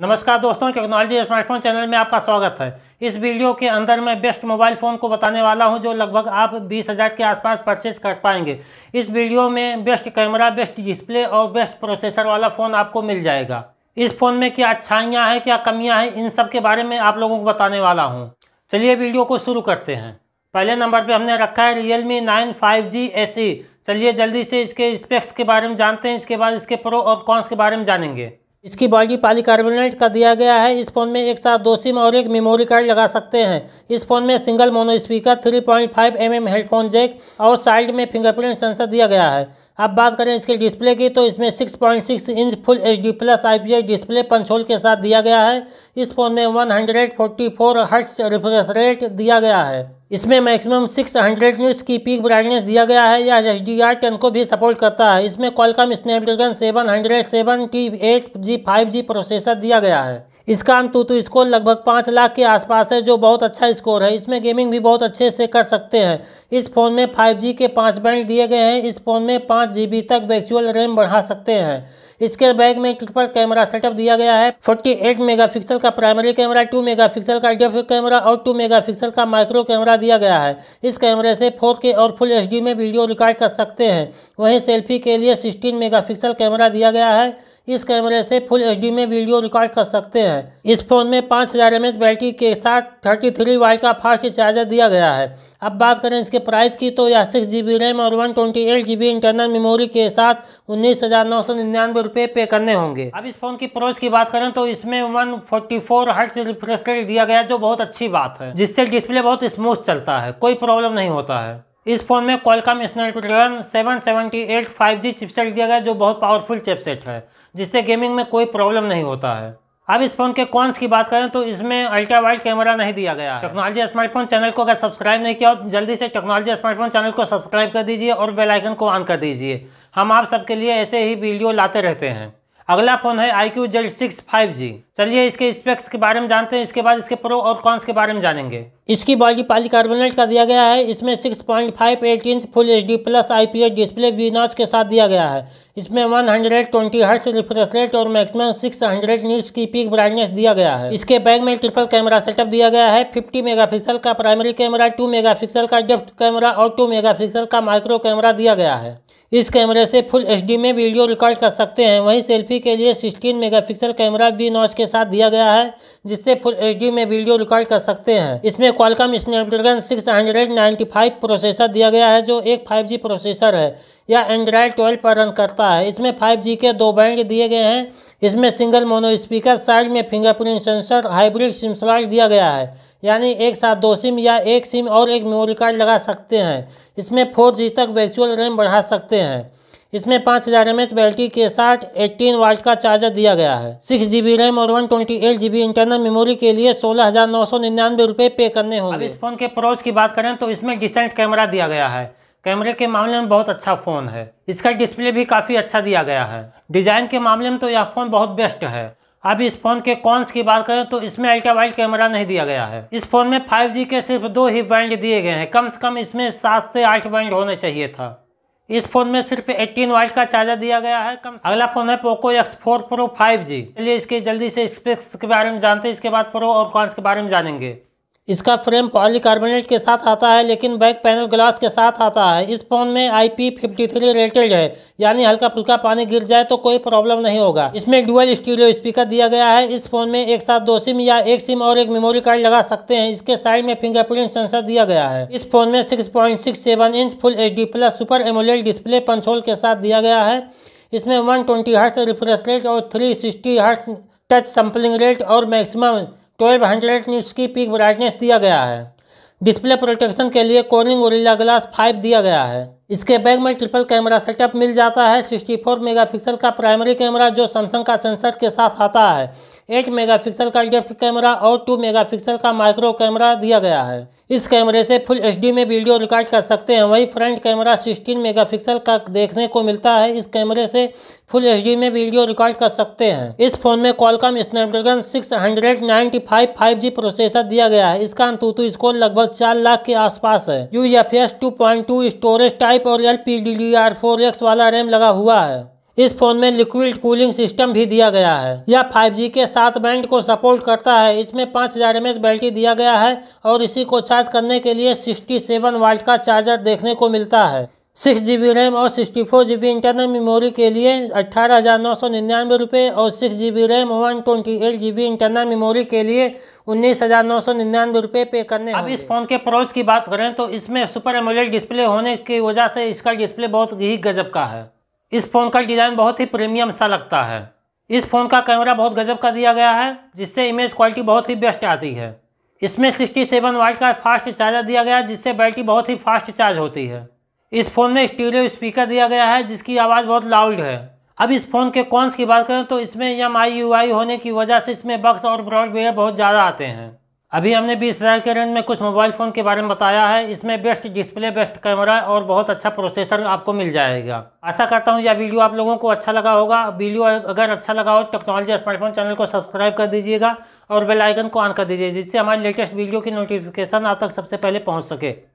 नमस्कार दोस्तों technology smartphone channel में आपका स्वागत है इस वीडियो के अंदर मैं बेस्ट मोबाइल फ़ोन को बताने वाला हूं जो लगभग आप 20,000 के आसपास परचेज कर पाएंगे इस वीडियो में बेस्ट कैमरा बेस्ट डिस्प्ले और बेस्ट प्रोसेसर वाला फ़ोन आपको मिल जाएगा इस फ़ोन में क्या अच्छाइयाँ हैं क्या कमियाँ हैं इन सब के बारे में आप लोगों को बताने वाला हूँ चलिए वीडियो को शुरू करते हैं पहले नंबर पर हमने रखा है Realme nine five G S e। चलिए जल्दी से इसके स्पेक्स के बारे में जानते हैं इसके बाद इसके प्रो और कॉन्स के बारे में जानेंगे इसकी बॉडी पॉलीकार्बोनेट का दिया गया है इस फ़ोन में एक साथ दो सिम और एक मेमोरी कार्ड लगा सकते हैं इस फ़ोन में single mono speaker 3.5 point mm headphone jack और साइड में फिंगरप्रिंट सेंसर दिया गया है अब बात करें इसके डिस्प्ले की तो इसमें 6.6 inch full H D plus I display punch hole के साथ दिया गया है इस फ़ोन में 144 हंड्रेड हर्ट्स रिफ्रेश रेट दिया गया है इसमें मैक्सिमम 600 हंड्रेड न्यूज की पीक ब्राइटनेस दिया गया है यह एच डी आर टेन को भी सपोर्ट करता है इसमें Qualcomm Snapdragon seven hundred seven T eight G five G processor दिया गया है इसका अंत तो स्कोर लगभग पाँच लाख के आसपास है जो बहुत अच्छा स्कोर है इसमें गेमिंग भी बहुत अच्छे से कर सकते हैं इस फ़ोन में 5G के पाँच बैंड दिए गए हैं इस फ़ोन में पाँच जी तक वर्चुअल रैम बढ़ा सकते हैं इसके बैग में ट्रिपल कैमरा सेटअप दिया गया है 48 मेगापिक्सल का प्राइमरी कैमरा 2 मेगापिक्सल का डेफ कैमरा और 2 मेगापिक्सल का माइक्रो कैमरा दिया गया है इस कैमरे से 4K और फुल एच में वीडियो रिकॉर्ड कर सकते हैं वहीं सेल्फी के लिए सिक्सटीन मेगापिक्सल कैमरा दिया गया है इस कैमरे से फुल एचडी में वीडियो रिकॉर्ड कर सकते हैं इस फ़ोन में पाँच हज़ार एम बैटरी के साथ थर्टी थ्री वाइट का फास्ट चार्जर दिया गया है अब बात करें इसके प्राइस की तो यह सिक्स जी बी रैम और one twenty eight G B internal memory के साथ उन्नीस हज़ार नौ सौ निन्यानवे रुपये पे करने होंगे अब इस फ़ोन की प्रोच की बात करें तो इसमें one forty four refresh rate दिया गया जो बहुत अच्छी बात है जिससे डिस्प्ले बहुत स्मूथ चलता है कोई प्रॉब्लम नहीं होता है इस फोन में Qualcomm Snapdragon seven seventy eight five G chipset दिया गया जो बहुत पावरफुल चिपसेट है जिससे गेमिंग में कोई प्रॉब्लम नहीं होता है अब इस फोन के कॉन्स की बात करें तो इसमें अल्ट्रा वाइड कैमरा नहीं दिया गया है टेक्नोलॉजी स्मार्टफोन चैनल को अगर सब्सक्राइब नहीं किया हो जल्दी से टेक्नोलॉजी स्मार्टफोन चैनल को सब्सक्राइब कर दीजिए और बेलाइकन को ऑन कर दीजिए हम आप सबके लिए ऐसे ही वीडियो लाते रहते हैं अगला फोन है iQOO Z six five G चलिए इसके स्पेक्स के बारे में जानते हैं इसके बाद इसके प्रो और कॉन्स के बारे में जानेंगे इसकी बॉडी पॉलीकार्बोनेट का दिया गया है इसमें eight inch full H D plus IPS display विनाच के साथ दिया गया है इसमें 120 hundred twenty hertz refresh rate और मैक्सिमम 600 हंड्रेड न्यूज की पीक ब्राइटनेस दिया गया है इसके बैग में ट्रिपल कैमरा सेटअप दिया गया है 50 मेगापिक्सल का प्राइमरी कैमरा 2 मेगापिक्सल का डेफ्ट कैमरा और 2 मेगापिक्सल का माइक्रो कैमरा दिया गया है इस कैमरे से फुल एचडी में वीडियो रिकॉर्ड कर सकते हैं वहीं सेल्फी के लिए 16 मेगापिक्सल कैमरा वी नॉच के साथ दिया गया है जिससे फुल एचडी में वीडियो रिकॉर्ड कर सकते हैं इसमें क्वालकम स्नैपड्रैगन फाइव प्रोसेसर दिया गया है जो एक जी प्रोसेसर है यह एंड्रॉयड ट्वेल्व पर रन करता है इसमें फाइव के दो बैंड दिए गए हैं इसमें सिंगल मोनो स्पीकर साइड में फिंगरप्रिंट सेंसर हाइब्रिड सिमसलाइट दिया गया है यानी एक साथ दो सिम या एक सिम और एक मेमोरी कार्ड लगा सकते हैं इसमें फोर जी तक वर्चुअल रैम बढ़ा सकते हैं इसमें पाँच हज़ार एम बैटरी के साथ एट्टीन वाट का चार्जर दिया गया है सिक्स जी बी रैम और one twenty eight G B internal memory के लिए सोलह हज़ार नौ सौ निन्यानवे रुपये पे करने होंगे इस फ़ोन के प्रोज की बात करें तो इसमें डिसेंट कैमरा दिया गया है कैमरे के मामले में बहुत अच्छा फ़ोन है इसका डिस्प्ले भी काफ़ी अच्छा दिया गया है डिज़ाइन के मामले में तो यह फ़ोन बहुत बेस्ट है अब इस फोन के कॉन्स की बात करें तो इसमें अल्ट्रा वाइड कैमरा नहीं दिया गया है इस फोन में 5G के सिर्फ दो ही बैंड दिए गए हैं कम से कम इसमें सात से आठ बैंड होने चाहिए था इस फोन में सिर्फ 18 वाट का चार्जर दिया गया है कम अगला फोन है Poco X four Pro five G चलिए इसके जल्दी से स्पेक्स के बारे में जानते हैं इसके बाद प्रो और कॉन्स के बारे में जानेंगे इसका फ्रेम पॉलीकार्बोनेट के साथ आता है लेकिन बैक पैनल ग्लास के साथ आता है इस फ़ोन में I P fifty three rated है यानी हल्का फुल्का पानी गिर जाए तो कोई प्रॉब्लम नहीं होगा इसमें डुअल स्टीरियो स्पीकर दिया गया है इस फ़ोन में एक साथ दो सिम या एक सिम और एक मेमोरी कार्ड लगा सकते हैं इसके साइड में फिंगरप्रिंट सेंसर दिया गया है इस फ़ोन में six point six seven inch full H D plus super AMOLED display punch hole के साथ दिया गया है इसमें one twenty hertz refresh rate और three sixty hertz touch sampling rate और मैक्सिमम ट्वेल्व हंड्रेड निट्स की पीक ब्राइटनेस दिया गया है डिस्प्ले प्रोटेक्शन के लिए कोनिंग ओरिला ग्लास फाइव दिया गया है इसके बैग में ट्रिपल कैमरा सेटअप मिल जाता है 64 मेगापिक्सल का प्राइमरी कैमरा जो सैमसंग का सेंसर के साथ आता है 8 मेगापिक्सल का डेफ कैमरा और 2 मेगापिक्सल का माइक्रो कैमरा दिया गया है इस कैमरे से फुल एचडी में वीडियो रिकॉर्ड कर सकते हैं वही फ्रंट कैमरा 16 मेगापिक्सल का देखने को मिलता है इस कैमरे से फुल एचडी में वीडियो रिकॉर्ड कर सकते हैं इस फोन में कॉलकम स्नैपड्रैगन 695 जी प्रोसेसर दिया गया है इसका अंतुतु स्कोर लगभग चार लाख के आसपास है यू एफ स्टोरेज टाइप और एल पी वाला रैम लगा हुआ है इस फ़ोन में लिक्विड कूलिंग सिस्टम भी दिया गया है यह 5G के साथ बैंड को सपोर्ट करता है इसमें 5000 हज़ार बैटरी दिया गया है और इसी को चार्ज करने के लिए 67 वाल्ट का चार्जर देखने को मिलता है सिक्स जी बी रैम और sixty four G B internal memory के लिए अट्ठारह हज़ार नौ सौ निन्यानवे रुपये और six G B RAM one twenty eight G B internal memory के लिए उन्नीस हज़ार नौ सौ निन्यानवे रुपये पे करने अब इस फ़ोन के प्रोज की बात करें तो इसमें सुपर एमोलेट डिस्प्ले होने की वजह से इसका डिस्प्ले बहुत ही गजब का है इस फ़ोन का डिज़ाइन बहुत ही प्रीमियम सा लगता है इस फ़ोन का कैमरा बहुत गजब का दिया गया है जिससे इमेज क्वालिटी बहुत ही बेस्ट आती है इसमें सिक्सटी सेवन वाइट का फास्ट चार्जर दिया गया है जिससे बैटरी बहुत ही फास्ट चार्ज होती है इस फ़ोन में स्टीरियो स्पीकर दिया गया है जिसकी आवाज़ बहुत लाउड है अब इस फ़ोन के कॉन्स की बात करें तो इसमें एम आई यू आई होने की वजह से इसमें बक्स और ब्रॉडवेयर बहुत ज़्यादा आते हैं अभी हमने बीस हज़ार के रेंज में कुछ मोबाइल फ़ोन के बारे में बताया है इसमें बेस्ट डिस्प्ले बेस्ट कैमरा और बहुत अच्छा प्रोसेसर आपको मिल जाएगा आशा करता हूँ यह वीडियो आप लोगों को अच्छा लगा होगा वीडियो अगर अच्छा लगा हो टेक्नोलॉजी स्मार्टफोन चैनल को सब्सक्राइब कर दीजिएगा और बेलाइकन को ऑन कर दीजिए जिससे हमारे लेटेस्ट वीडियो की नोटिफिकेशन आप तक सबसे पहले पहुँच सके